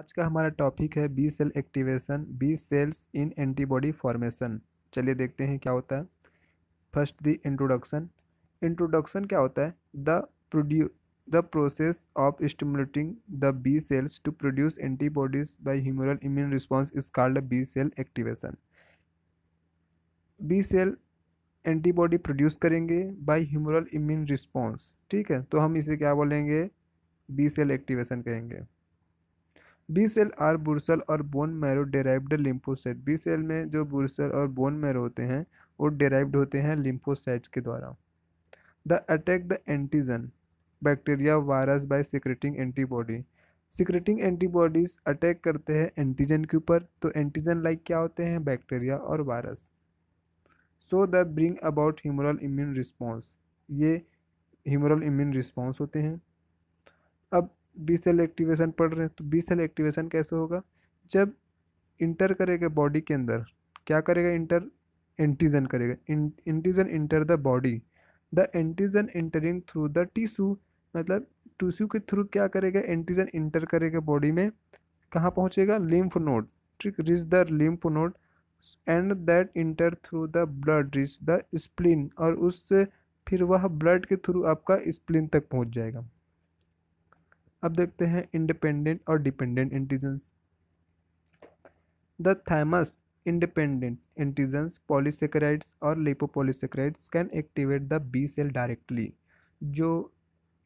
आज का हमारा टॉपिक है B cell activation B cells in antibody formation चलिए देखते हैं क्या होता है फर्स्ट द इंट्रोडक्शन इंट्रोडक्शन क्या होता है the produce the process of stimulating the B cells to produce antibodies by humoral immune response is called B cell activation B cell antibody produce करेंगे बाय ह्यूमरल इम्यून रिस्पॉन्स ठीक है तो हम इसे क्या बोलेंगे बी सेल एक्टिवेशन कहेंगे B cell are bursal और bone marrow derived lymphocyte B cell में जो बुरसल और बोन मैरो होते हैं वो डेराइव्ड होते हैं लिम्फोसाइट्स के द्वारा the attack the antigen bacteria virus by secreting antibody secreting antibodies attack करते हैं एंटीजन के ऊपर तो एंटीजन लाइक क्या होते हैं बैक्टीरिया और virus so the bring about humoral immune response ये ह्यूमरल इम्यून रिस्पॉन्स होते हैं अब बी सेल एक्टिवेशन पढ़ रहे हैं तो बी सेल एक्टिवेशन कैसे होगा जब इंटर करेगा बॉडी के अंदर क्या करेगा इंटर एंटीजन करेगा antigen enter the body the antigen entering through the tissue मतलब टिश्यू के थ्रू क्या करेगा एंटीजन इंटर करेगा बॉडी में कहाँ पहुँचेगा लिम्फ नोड ठीक reach the lymph node and that enter through the blood reach the spleen और उससे फिर वह ब्लड के थ्रू आपका स्प्लिन तक पहुँच जाएगा अब देखते हैं इंडिपेंडेंट और dependent antigens the thymus independent antigens polysaccharides और lipopolysaccharides can activate the B cell directly जो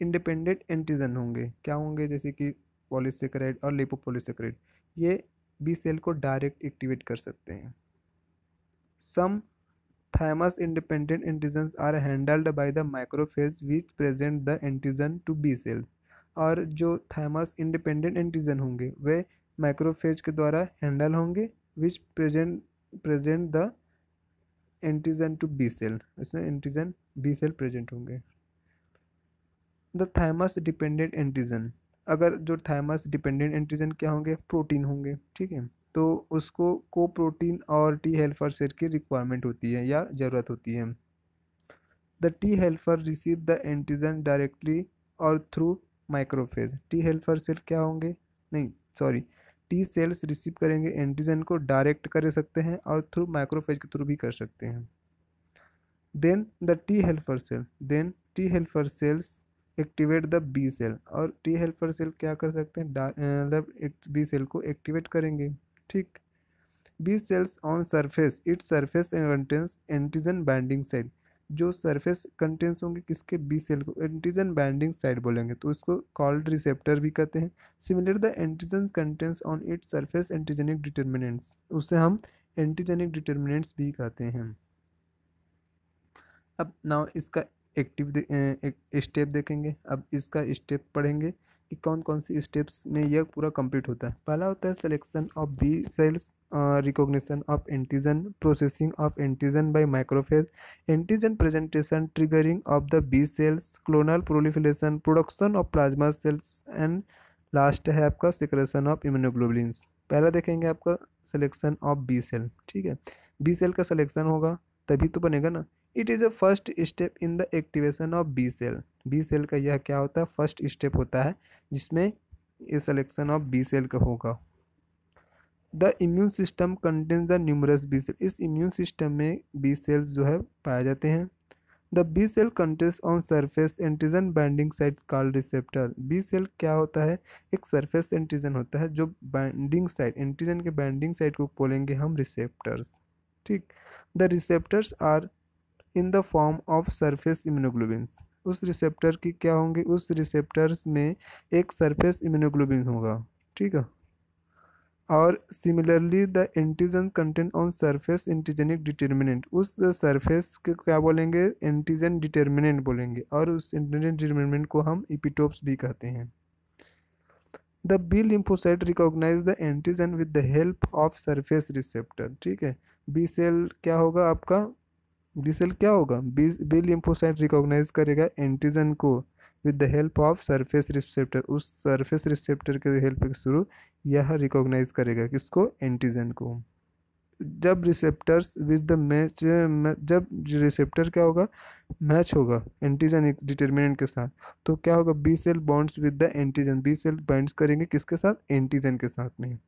इंडिपेंडेंट एंटीजन होंगे क्या होंगे जैसे कि पॉलीसेक्राइड और लिपोपोलीसेक्राइड ये बी सेल को डायरेक्ट एक्टिवेट कर सकते हैं some thymus independent antigens are handled by the macrophage which present the antigen to B cells और जो थैमस इंडिपेंडेंट एंटीजन होंगे वे माइक्रोफेज के द्वारा हैंडल होंगे which present present the antigen to B cell इसमें एंटीजन बी सेल प्रेजेंट होंगे the thymus dependent antigen अगर जो थैमस डिपेंडेंट एंटीजन क्या होंगे प्रोटीन होंगे ठीक है तो उसको को प्रोटीन और टी हेल्पर सेल की रिक्वायरमेंट होती है या ज़रूरत होती है the T helper receive the antigen directly और through macrophage T helper cell क्या होंगे नहीं सॉरी टी सेल्स रिसीव करेंगे एंटीजन को डायरेक्ट कर सकते हैं और थ्रू माइक्रोफेज के थ्रू भी कर सकते हैं then the T helper cell then T helper cells activate the B cell और टी हेल्पर सेल क्या कर सकते हैं मतलब बी सेल को एक्टिवेट करेंगे ठीक B cells on surface its surface contains antigen binding site जो सरफेस कंटेंट्स होंगे किसके बी सेल को एंटीजन बाइंडिंग साइट बोलेंगे तो इसको कॉल्ड रिसेप्टर भी कहते हैं similar the antigen contents on it surface antigenic determinants उसे हम एंटीजेनिक डिटर्मिनेंट्स भी कहते हैं अब नाउ इसका एक्टिव दे, एक स्टेप देखेंगे अब इसका स्टेप पढ़ेंगे कि कौन कौन सी स्टेप्स में यह पूरा कंप्लीट होता है पहला होता है selection of B cells recognition of antigen processing of antigen by macrophage antigen presentation triggering of the b cells clonal proliferation production of plasma cells and last है आपका सिक्रेशन ऑफ इम्यूनोग्लोबुलिन्स पहला देखेंगे आपका सिलेक्शन ऑफ बी सेल ठीक है B cell का selection होगा तभी तो बनेगा ना it is a first step in the activation of B cell B cell का यह क्या होता है फर्स्ट स्टेप होता है जिसमें ये सिलेक्शन ऑफ बी सेल का होगा the immune system contains the numerous B cell इस इम्यून सिस्टम में बी सेल्स जो है पाए जाते हैं the B cell contains on surface antigen binding sites call receptor B cell क्या होता है एक सरफेस एंटीजन होता है जो बाइंडिंग साइट एंटीजन के बाइंडिंग साइट को बोलेंगे हम रिसेप्टर्स ठीक the receptors are in the form of surface immunoglobins उस रिसेप्टर की क्या होंगे उस रिसेप्टर्स में एक सरफेस इम्यूनोग्लोबिन होगा ठीक है और similarly the antigen content on surface antigenic determinant उस सरफेस के क्या बोलेंगे एंटीजन डिटर्मिनेंट बोलेंगे और उस एंटीजन डिटर्मिनेंट को हम इपिटोप्स भी कहते हैं the B lymphocyte recognise the antigen with the help of surface receptor ठीक है बी सेल क्या होगा आपका बी सेल क्या होगा बी बी लिम्फोसाइट रिकॉग्नाइज करेगा एंटीजन को with the help of surface receptor उस सरफेस रिसेप्टर के हेल्प के थ्रू यह रिकॉग्नाइज करेगा किसको एंटीजन को जब रिसेप्टर्स विद द मैच जब रिसेप्टर क्या होगा मैच होगा एंटीजन डिटर्मिनेंट के साथ तो क्या होगा B cell bonds with the antigen B cell binds करेंगे किसके साथ एंटीजन के साथ में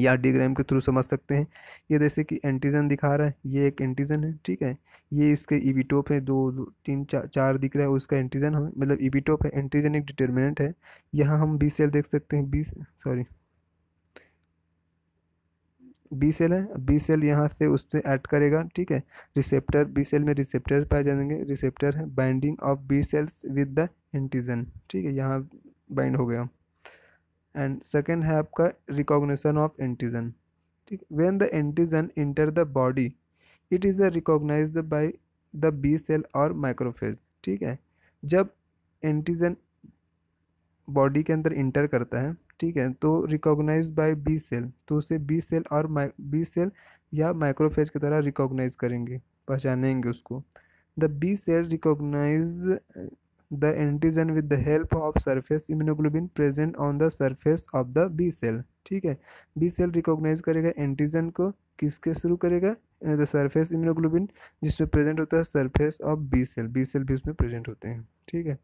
या डिग्राम के थ्रू समझ सकते हैं ये जैसे कि एंटीजन दिखा रहा है ये एक एंटीजन है ठीक है ये इसके ईबीटोप है दो, दो तीन चार चार दिख रहा है उसका एंटीजन हम मतलब ईबीटोप है एंटीजन एक डिटर्मिनेंट है यहाँ हम बी सेल देख सकते हैं बी सॉरी बी सेल है बी सेल यहाँ से उस पर ऐड करेगा ठीक है रिसेप्टर बी सेल में रिसेप्टर पाए जाएंगे रिसेप्टर है binding of B cells with the antigen ठीक है यहाँ बाइंड हो गया एंड सेकेंड है आपका रिकॉग्निशन ऑफ एंटीजन ठीक when the antigen enter the body it is recognise by the B cell और माइक्रोफेज ठीक है जब एंटीजन बॉडी के अंदर इंटर करता है ठीक है तो रिकॉग्नाइज बाय बी सेल तो उसे बी सेल और बी सेल या माइक्रोफेज की तरह रिकॉग्नाइज करेंगे पहचानेंगे उसको the B cell recognise the antigen with the help of surface immunoglobin present on the surface of the B cell ठीक है बी सेल रिकॉग्नाइज करेगा एंटीजन को किसके शुरू करेगा द सरफेस इम्यूनोग्लोबिन जिसमें प्रेजेंट होता है surface of B cell B cell भी उसमें प्रेजेंट होते हैं ठीक है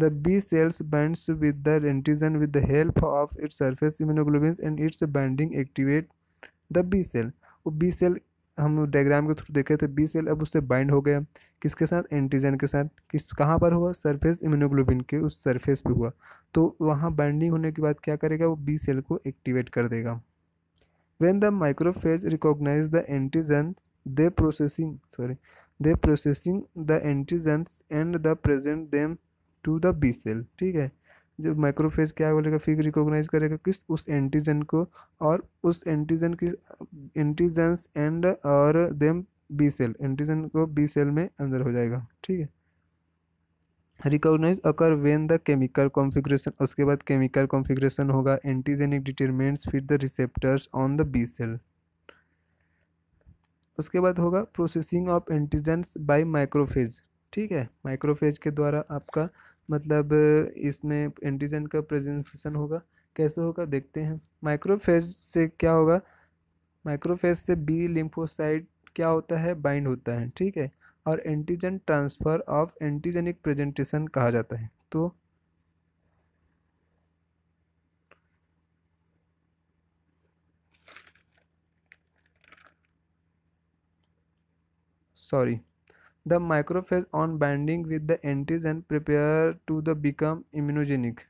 the B sales binds with the antigen with the help of its surface immunoglobin and its binding activate the B cell वो बी सेल हम डायग्राम के थ्रू देखे थे बी सेल अब उससे बाइंड हो गया किसके साथ एंटीजन के साथ किस कहाँ पर हुआ सरफेस इम्यूनोग्लोबिन के उस सरफेस पे हुआ तो वहाँ बाइंडिंग होने के बाद क्या करेगा वो बी सेल को एक्टिवेट कर देगा when the macrophage recognise the antigen they processing sorry they processing the antigens and the present them to the B cell ठीक है जब माइक्रोफेज क्या बोलेगा फिर रिकॉग्नाइज करेगा किस उस एंटीजन को और उस एंटीजन की एंटीजन्स एंड और देम बी सेल एंटीजन को बी सेल में अंदर हो जाएगा ठीक है recognise occur when the chemical configuration उसके बाद केमिकल कॉन्फ़िगरेशन होगा एंटीजेनिक डिटरमेंट्स फिर the receptors on the B cell उसके बाद होगा processing of antigens by macrophage ठीक है माइक्रोफेज के द्वारा आपका मतलब इसमें एंटीजन का प्रेजेंसेशन होगा कैसे होगा देखते हैं माइक्रोफेज से क्या होगा माइक्रोफेज से बी लिम्फोसाइट क्या होता है बाइंड होता है ठीक है और antigen transfer of antigenic presentation कहा जाता है तो sorry the macrophage on binding with the antigen prepare to the become immunogenic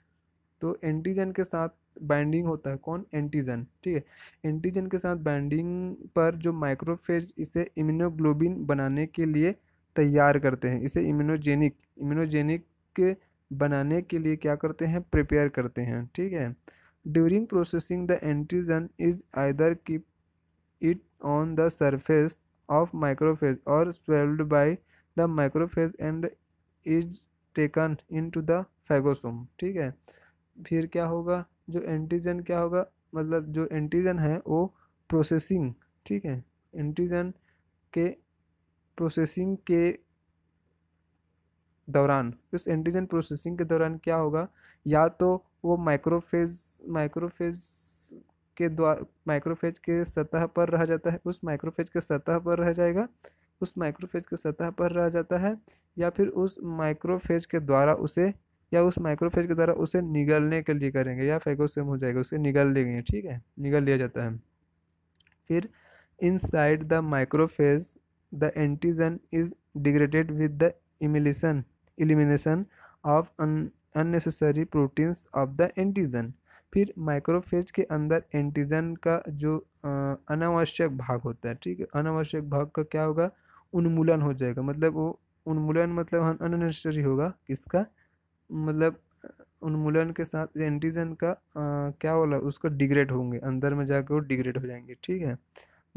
तो एंटीजन के साथ बाइंडिंग होता है कौन एंटीजन ठीक है एंटीजन के साथ बाइंडिंग पर जो माइक्रोफेज इसे इम्यूनोग्लोबिन बनाने के लिए तैयार करते हैं इसे इम्यूनोजेनिक इम्यूनोजेनिक बनाने के लिए क्या करते हैं प्रिपेयर करते हैं ठीक है during processing the antigen is either keep it on the surface of और or by by the and and is taken into the phagosome ठीक है फिर क्या होगा जो एंटीजन क्या होगा मतलब जो एंटीजन है वो प्रोसेसिंग ठीक है एंटीजन के प्रोसेसिंग के दौरान उस एंटीजन प्रोसेसिंग के दौरान क्या होगा या तो वो माइक्रोफेज माइक्रोफेज के द्वारा माइक्रोफेज के सतह पर रह जाता है उस माइक्रोफेज के सतह पर रह जाएगा उस माइक्रोफेज के सतह पर रह जाता है या फिर उस माइक्रोफेज के द्वारा उसे या उस माइक्रोफेज के द्वारा उसे निगलने के लिए करेंगे या फेगोसेम हो जाएगा उसे निगल लेंगे ठीक है निगल लिया जाता है फिर inside the macrophage the antigen is degraded with the इमिलेशन elimination of unnecessary proteins of the antigen फिर माइक्रोफेज के अंदर एंटीजन का जो अनावश्यक भाग होता है ठीक है अनावश्यक भाग का क्या होगा उन्मूलन हो जाएगा मतलब वो उन्मूलन मतलब अननेसेसरी होगा किसका मतलब उन्मूलन के साथ एंटीजन का आ, क्या बोला उसको डिग्रेड होंगे अंदर में जाकर वो डिग्रेड हो जाएंगे ठीक है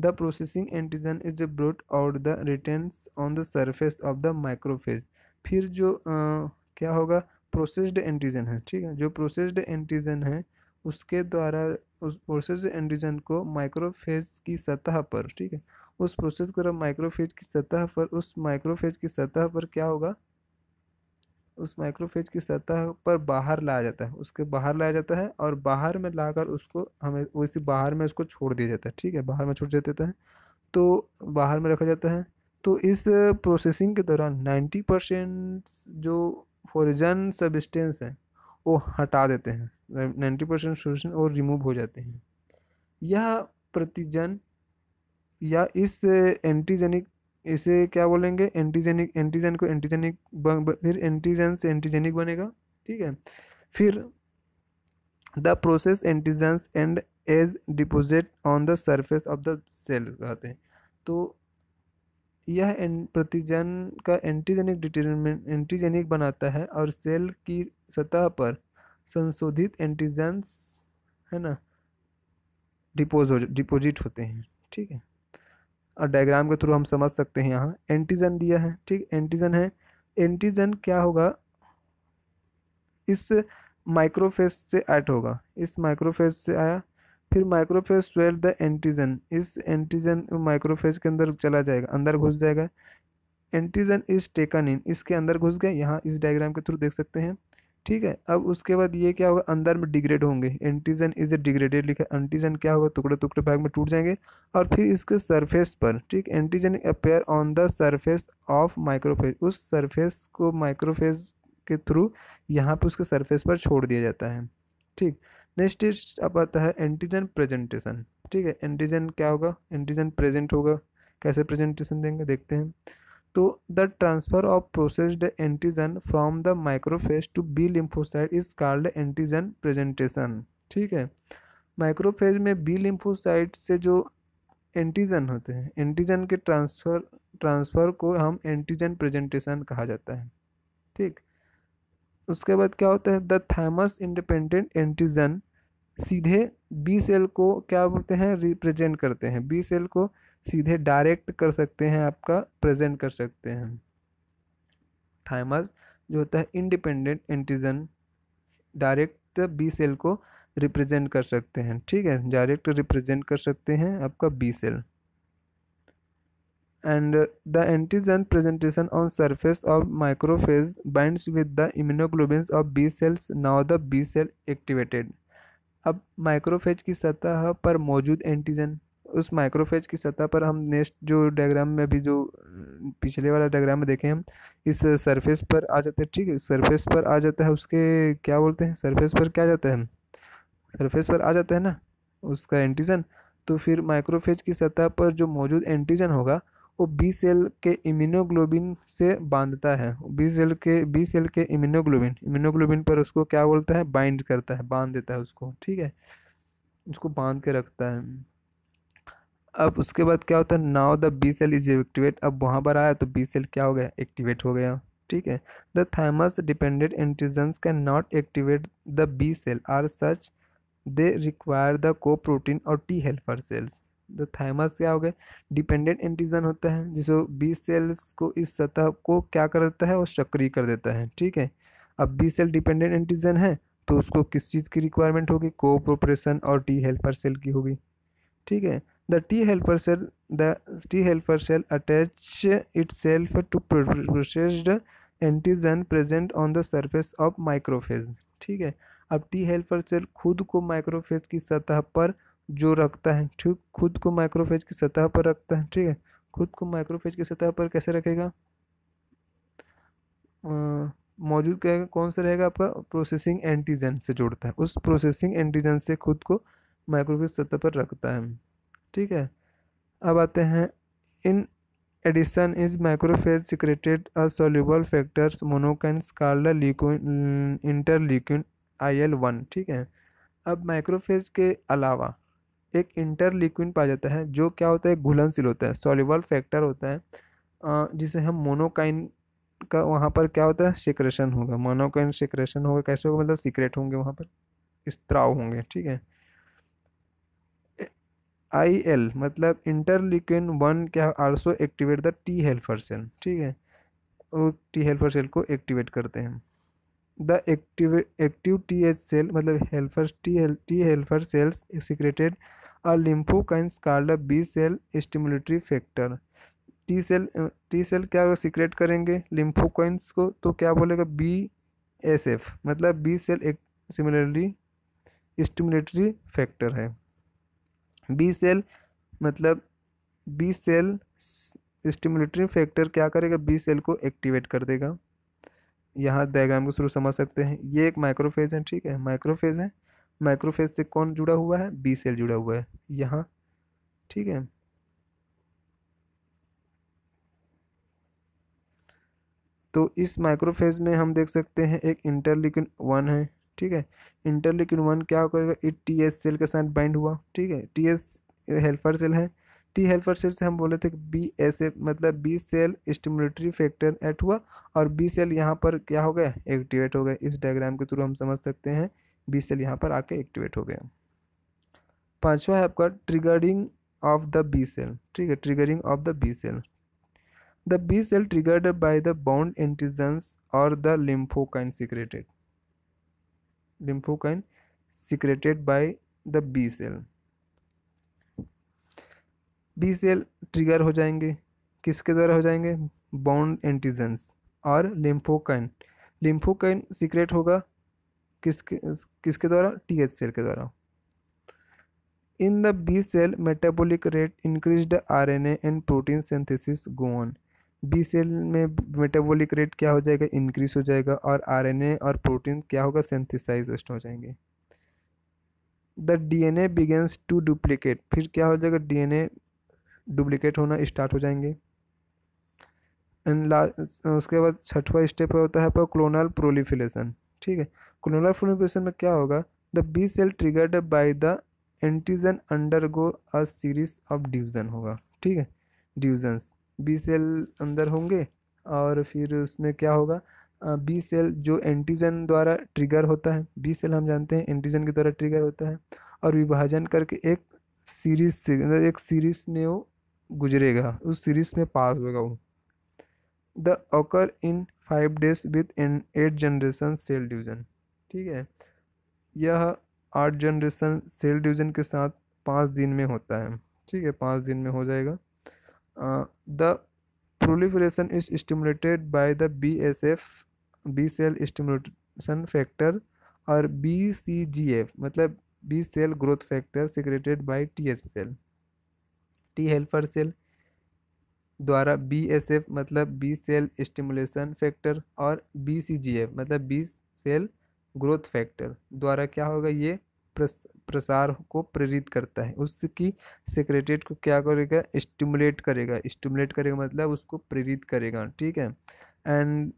the processing antigen is brought out the return on the surface of the macrophage फिर जो आ, क्या होगा प्रोसेस्ड एंटीजन है ठीक है जो प्रोसेस्ड एंटीजन है उसके द्वारा उस प्रोसेस एंटीजन को माइक्रोफेज की सतह पर ठीक है उस प्रोसेस को माइक्रोफेज की सतह पर उस माइक्रोफेज की सतह पर क्या होगा उस माइक्रोफेज की सतह पर बाहर लाया जाता है उसके बाहर लाया जाता है और बाहर में लाकर उसको हमें वैसी बाहर में उसको छोड़ दिया जाता है ठीक है बाहर में छोड़ दिया जाता है तो बाहर में रखा जाता है तो इस प्रोसेसिंग के दौरान नाइन्टी परसेंट जो फॉरिजन सबस्टेंस हैं को हटा देते हैं नाइन्टी परसेंट सोल्यूशन और रिमूव हो जाते हैं यह प्रतिजन या इस एंटीजेनिक इसे क्या बोलेंगे एंटीजेनिक एंटीजन को एंटीजेनिक फिर एंटीजन से एंटीजेनिक बनेगा ठीक है फिर the process antigens and as deposit on the surface of the cells कहते हैं तो यह प्रतिजन का एंटीजेनिक डिटरमिनेंट एंटीजेनिक बनाता है और सेल की सतह पर संशोधित एंटीजेंस है ना डिपोज हो डिपोजिट होते हैं ठीक है और डायग्राम के थ्रू हम समझ सकते हैं यहाँ एंटीजन दिया है ठीक एंटीजन है एंटीजन क्या होगा इस माइक्रोफेज से ऐड होगा इस माइक्रोफेज से आया फिर माइक्रोफेज स्वेल द एंटीजन इस एंटीजन माइक्रोफेज के अंदर चला जाएगा अंदर घुस जाएगा एंटीजन इज टेकन इन इसके अंदर घुस गए यहाँ इस डायग्राम के थ्रू देख सकते हैं ठीक है अब उसके बाद ये क्या होगा अंदर में डिग्रेड होंगे एंटीजन इज ए डिग्रेडेड लिखा एंटीजन क्या होगा टुकड़े टुकड़े भाग में टूट जाएंगे और फिर इसके सरफेस पर ठीक antigen appear on the surface of macrophage उस सरफेस को माइक्रोफेज के थ्रू यहाँ पे उसके सरफेस पर छोड़ दिया जाता है ठीक नेक्स्ट इज अब आता है एंटीजन प्रेजेंटेशन ठीक है एंटीजन क्या होगा एंटीजन प्रेजेंट होगा कैसे प्रेजेंटेशन देंगे देखते हैं तो the transfer of processed antigen from the macrophage to B lymphocyte is called antigen presentation ठीक है माइक्रोफेज में बी लिम्फोसाइड से जो एंटीजन होते हैं एंटीजन के ट्रांसफ़र ट्रांसफ़र को हम एंटीजन प्रेजेंटेशन कहा जाता है ठीक उसके बाद क्या होता है द थैमस इंडिपेंडेंट एंटीजन सीधे बी सेल को क्या बोलते हैं रिप्रेजेंट करते हैं बी सेल को सीधे डायरेक्ट कर सकते हैं आपका प्रेजेंट कर सकते हैं थाइमस जो होता है independent antigen direct B cell को रिप्रेजेंट कर सकते हैं ठीक है डायरेक्ट रिप्रेजेंट कर सकते हैं आपका B cell and the antigen presentation on surface of microphage binds with the immunoglobulins of B cells now the B cell activated अब माइक्रोफेज की सतह पर मौजूद एंटीजन उस माइक्रोफेज की सतह पर हम नेक्स्ट जो डायग्राम में अभी जो पिछले वाला डायग्राम में देखें हम इस सरफेस पर आ जाते हैं ठीक है सरफेस पर आ जाता है उसके क्या बोलते हैं सरफेस पर क्या जाता है सरफेस पर आ जाता है ना उसका एंटीजन तो फिर माइक्रोफेज की सतह पर जो मौजूद एंटीजन होगा वो बी सेल के इम्यूनोग्लोबिन से बांधता है बी सेल के बी सेल के इम्यूनोग्लोबिन इम्यूनोग्लोबिन पर उसको क्या बोलता है बाइंड करता है बांध देता है उसको ठीक है उसको बांध के रखता है अब उसके बाद क्या होता है now the B cell is activate अब वहाँ पर आया तो बी सेल क्या हो गया एक्टिवेट हो गया ठीक है the thymus dependent antigens can not activate the B cell are such they require the को प्रोटीन और टी हेल्पर सेल्स तो थाइमस क्या हो गए डिपेंडेंट एंटीजन होता है जिसको बी सेल्स को इस सतह को क्या कर देता है वो सक्रिय कर देता है ठीक है अब बी सेल डिपेंडेंट एंटीजन है तो उसको किस चीज़ की रिक्वायरमेंट होगी कोऑपरेशन और टी हेल्पर सेल की होगी ठीक है the T helper cell the T helper cell attach itself to processed antigen present on the surface of macrophage ठीक है अब टी हेल्पर सेल खुद को माइक्रोफेज की सतह पर जो रखता है ठीक खुद को माइक्रोफेज की सतह पर रखता है ठीक है खुद को माइक्रोफेज की सतह पर कैसे रखेगा मौजूद करेगा कौन सा रहेगा आपका प्रोसेसिंग एंटीजन से जोड़ता है उस प्रोसेसिंग एंटीजन से खुद को माइक्रोफेज सतह पर रखता है ठीक है अब आते हैं in addition is macrophage secreted a soluble factors monokine स्कारला इंटर आई एल वन ठीक है अब माइक्रोफेज के अलावा एक इंटरलिक्विन पाया जाता है जो क्या होता है घुलनशील होता है सॉल्यूबल फैक्टर होता है जिसे हम मोनोकाइन का वहाँ पर क्या होता है सिक्रेशन होगा मोनोकाइन सिक्रेशन होगा कैसे होगा मतलब सीक्रेट होंगे वहाँ पर स्त्राव होंगे ठीक है आई एल मतलब इंटरलिक्विन वन क्या also activate the T helper cell ठीक है वो टी हेल्पर सेल को एक्टिवेट करते हैं the activate active T H cell मतलब हेल्पर टी हेल टी हेल्पर सेल्स सिक्रेटेड और lymphocynes called कार्ड B cell stimulatory factor T cell T cell क्या सिक्रेट करेंगे लिम्फोकॉइंस को तो क्या बोलेगा बी एस एफ मतलब बी सेल एक सिमिलरली स्टिमुलेटरी फैक्टर है बी सेल मतलब बी सेल स्टिमुलेटरी फैक्टर क्या करेगा बी सेल को एक्टिवेट कर देगा यहाँ डायग्राम को शुरू समझ सकते हैं ये एक माइक्रोफेज है ठीक है माइक्रोफेज है माइक्रोफेज से कौन जुड़ा हुआ है बी सेल जुड़ा हुआ है यहाँ ठीक है तो इस माइक्रोफेज में हम देख सकते हैं एक इंटरलिकिन वन है ठीक है इंटरलिकिन वन क्या करेगा इट टी एस सेल के साथ बाइंड हुआ ठीक है टी एस हेल्पर सेल है टी हेल्पर सेल से हम बोले थे बी एस ए मतलब बी सेल स्टिमुलेटरी फैक्टर एट हुआ और बी सेल यहाँ पर क्या हो गया एक्टिवेट हो गया इस डायग्राम के थ्रू हम समझ सकते हैं बी सेल यहाँ पर आके एक्टिवेट हो गया पांचवा है आपका triggering of the B cell ठीक है triggering of the B cell the B cell triggered by the bound antigens और the lymphokine secreted lymphokine secreted by the B cell B cell trigger हो जाएंगे किसके द्वारा हो जाएंगे बाउंड एंटीजेंस और लिम्फोकाइन लिम्फोकाइन सिक्रेट होगा किसके किसके द्वारा टी एच सेल के द्वारा in the B cell metabolic rate increase the R N A and protein synthesis go on B cell में मेटाबॉलिक रेट क्या हो जाएगा इंक्रीज हो जाएगा और ए और प्रोटीन क्या होगा सेंथिसाइज हो जाएंगे the D A begins to duplicate फिर क्या हो जाएगा डी एन ए डुप्लीकेट होना स्टार्ट हो जाएंगे एंड उसके बाद छठवा स्टेप होता है पर क्लोनल प्रोलीफिलेशन ठीक है क्लोनर फ्लोमिपेशन में क्या होगा the B cell triggered by the antigen undergo a series of division होगा ठीक है डिवीजन्स बी सेल अंदर होंगे और फिर उसमें क्या होगा बी सेल जो एंटीजन द्वारा ट्रिगर होता है बी सेल हम जानते हैं एंटीजन के द्वारा ट्रिगर होता है और विभाजन करके एक सीरीज से मतलब एक सीरीज में वो गुजरेगा उस सीरीज में पास होगा वो the occur in five days with an eight generation cell division ठीक है यह आठ जनरेशन सेल डिवीजन के साथ पाँच दिन में होता है ठीक है पाँच दिन में हो जाएगा the proliferation is stimulated by the B S F B cell stimulation factor और बी सी जी एफ मतलब B cell growth factor secreted by T H cell T helper cell द्वारा बी एस एफ मतलब B cell stimulation factor और B C G F मतलब B cell growth factor द्वारा क्या होगा ये प्रस, प्रसार को प्रेरित करता है उसकी सेक्रेटेट को क्या करेगा स्टिमुलेट करेगा स्टिमुलेट करेगा मतलब उसको प्रेरित करेगा ठीक है and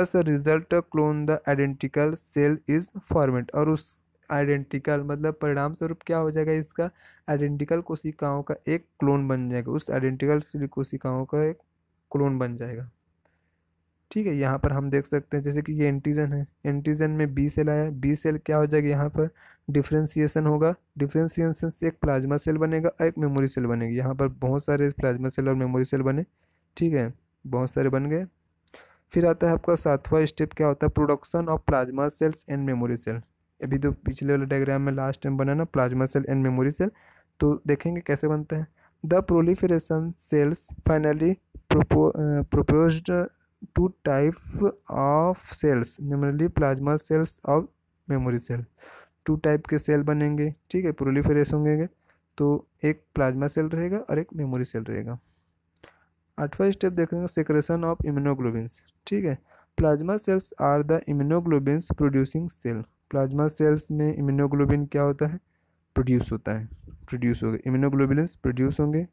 as result clone the identical cell is format और उस आइडेंटिकल मतलब परिणाम स्वरूप क्या हो जाएगा इसका आइडेंटिकल कोशिकाओं का एक क्लोन बन जाएगा उस आइडेंटिकल कोशिकाओं का एक क्लोन बन जाएगा ठीक है यहाँ पर हम देख सकते हैं जैसे कि ये एंटीजन है एंटीजन में बी सेल आया बी सेल क्या हो जाएगा यहाँ पर डिफ्रेंसीसन होगा डिफ्रेंसिएशन से एक प्लाज्मा सेल बनेगा और एक मेमोरी सेल बनेगी यहाँ पर बहुत सारे प्लाज्मा सेल और मेमोरी सेल बने ठीक है बहुत सारे बन गए फिर आता है आपका सातवां स्टेप क्या होता है production of plasma cells and memory cell अभी तो पिछले वाले डायग्राम में लास्ट टाइम बना ना plasma cell and memory cell तो देखेंगे कैसे बनता है the proliferation cells finally propose two type of cells namely plasma cells और मेमोरी सेल टू टाइप के सेल बनेंगे ठीक है प्रोलीफरेस होंगे तो एक प्लाज्मा सेल रहेगा और एक मेमोरी सेल रहेगा आठवा स्टेप देख रहे हैं सेक्रेशन ऑफ इम्यूनोग्लोबिन्स ठीक है plasma cells are the immunoglobulins producing cell plasma cells में इम्यूनोग्लोबिन क्या होता है प्रोड्यूस होता है प्रोड्यूस हो गए इम्यूनोग्लोबिन्स प्रोड्यूस होंगे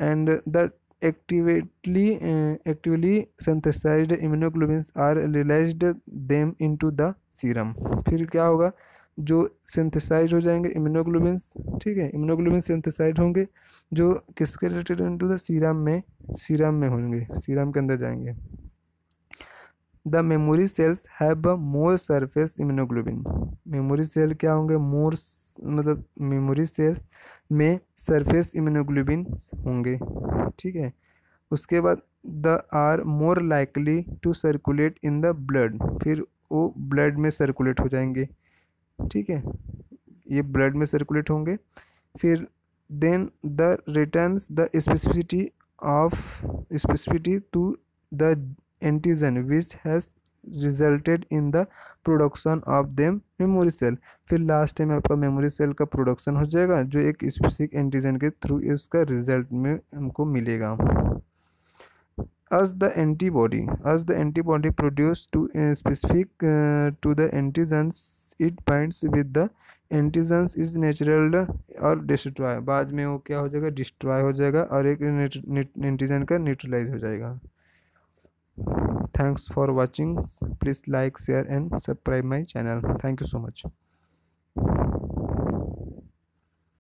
and the actively uh, actively synthesized immunoglobulins are released them into the serum फिर क्या होगा जो सिंथेसाइज हो जाएंगे इम्यूनोग्लोबिन्स ठीक है इम्यूनोग्लोबिन सिंथेसाइज होंगे जो किसके रिलेटेड इनटू द सीरम में सीरम में होंगे सीरम के अंदर जाएंगे the memory cells have a more surface immunoglobulin memory cell क्या होंगे मोर मतलब मेमोरी सेल्स में सरफेस इम्यूनोग्लोबिन होंगे ठीक है उसके बाद the are more likely to circulate in the blood फिर वो ब्लड में सर्कुलेट हो जाएंगे ठीक है ये ब्लड में सर्कुलेट होंगे फिर then the returns the specificity of specificity to the antigen which has resulted in the production of them memory cell फिर लास्ट टाइम आपका मेमोरी सेल का प्रोडक्शन हो जाएगा जो एक स्पेसिफिक एंटीजन के थ्रू इसका रिजल्ट में हमको मिलेगा as the antibody as the antibody produce to specific to the to it bind with the with antigens is natural और डिस्ट्रॉय बाद में वो क्या हो जाएगा डिस्ट्रॉय हो जाएगा और एक एंटीजन का न्यूट्रलाइज हो जाएगा thanks for watching please like share and subscribe my channel thank you so much